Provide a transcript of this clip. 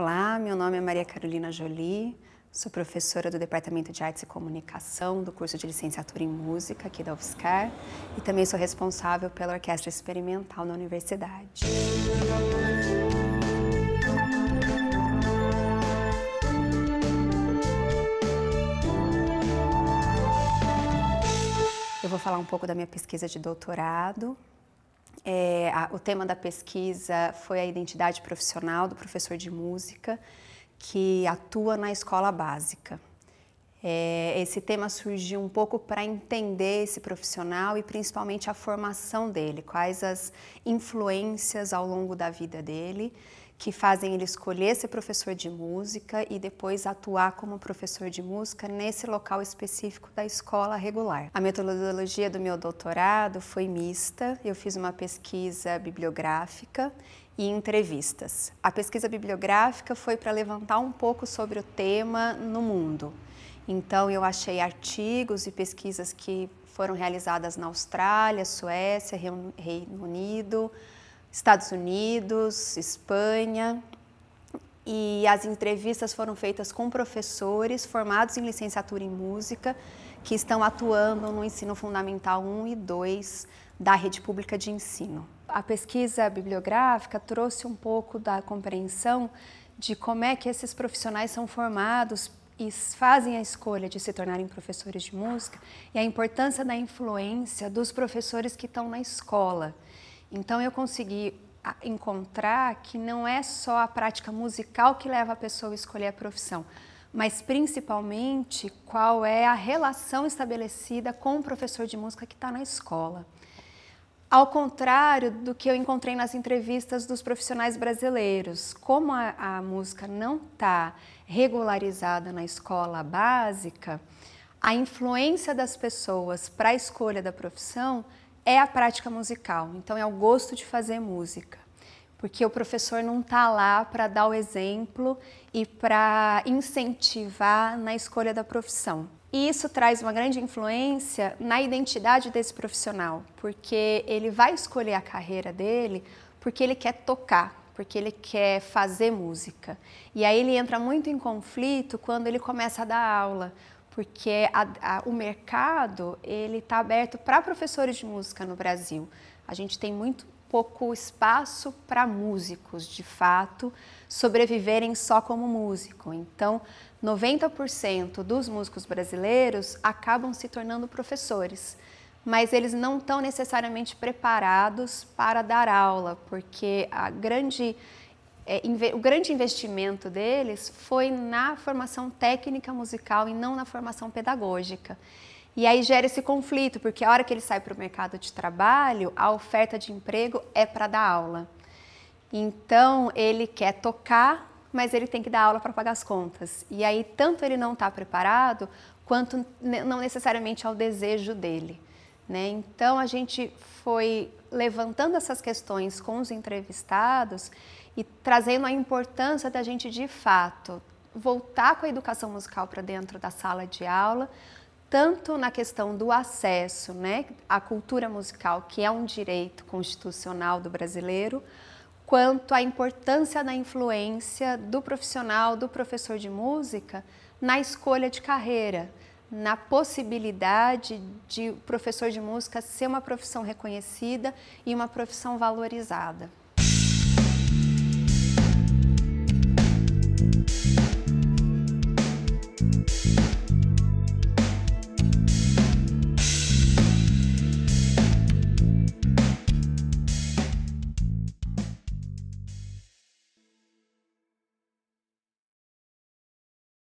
Olá, meu nome é Maria Carolina Jolie, sou professora do Departamento de Artes e Comunicação do curso de Licenciatura em Música aqui da UFSCar e também sou responsável pela Orquestra Experimental na Universidade. Eu vou falar um pouco da minha pesquisa de doutorado, é, a, o tema da pesquisa foi a identidade profissional do professor de música que atua na escola básica. É, esse tema surgiu um pouco para entender esse profissional e principalmente a formação dele, quais as influências ao longo da vida dele que fazem ele escolher ser professor de música e depois atuar como professor de música nesse local específico da escola regular. A metodologia do meu doutorado foi mista, eu fiz uma pesquisa bibliográfica e entrevistas. A pesquisa bibliográfica foi para levantar um pouco sobre o tema no mundo. Então eu achei artigos e pesquisas que foram realizadas na Austrália, Suécia, Reino Unido, Estados Unidos, Espanha, e as entrevistas foram feitas com professores formados em licenciatura em música que estão atuando no ensino fundamental 1 e 2 da rede pública de ensino. A pesquisa bibliográfica trouxe um pouco da compreensão de como é que esses profissionais são formados e fazem a escolha de se tornarem professores de música e a importância da influência dos professores que estão na escola. Então eu consegui ah, encontrar que não é só a prática musical que leva a pessoa a escolher a profissão, mas principalmente qual é a relação estabelecida com o professor de música que está na escola. Ao contrário do que eu encontrei nas entrevistas dos profissionais brasileiros, como a, a música não está regularizada na escola básica, a influência das pessoas para a escolha da profissão é a prática musical, então é o gosto de fazer música. Porque o professor não está lá para dar o exemplo e para incentivar na escolha da profissão. E isso traz uma grande influência na identidade desse profissional, porque ele vai escolher a carreira dele porque ele quer tocar, porque ele quer fazer música. E aí ele entra muito em conflito quando ele começa a dar aula, porque a, a, o mercado ele está aberto para professores de música no Brasil. A gente tem muito pouco espaço para músicos, de fato, sobreviverem só como músico. Então, 90% dos músicos brasileiros acabam se tornando professores, mas eles não estão necessariamente preparados para dar aula, porque a grande é, o grande investimento deles foi na formação técnica musical e não na formação pedagógica. E aí gera esse conflito, porque a hora que ele sai para o mercado de trabalho, a oferta de emprego é para dar aula. Então ele quer tocar, mas ele tem que dar aula para pagar as contas. E aí tanto ele não está preparado, quanto não necessariamente ao desejo dele. Né? Então a gente foi levantando essas questões com os entrevistados e trazendo a importância da gente de fato voltar com a educação musical para dentro da sala de aula, tanto na questão do acesso, né, à cultura musical, que é um direito constitucional do brasileiro, quanto à importância da influência do profissional, do professor de música na escolha de carreira, na possibilidade de o professor de música ser uma profissão reconhecida e uma profissão valorizada.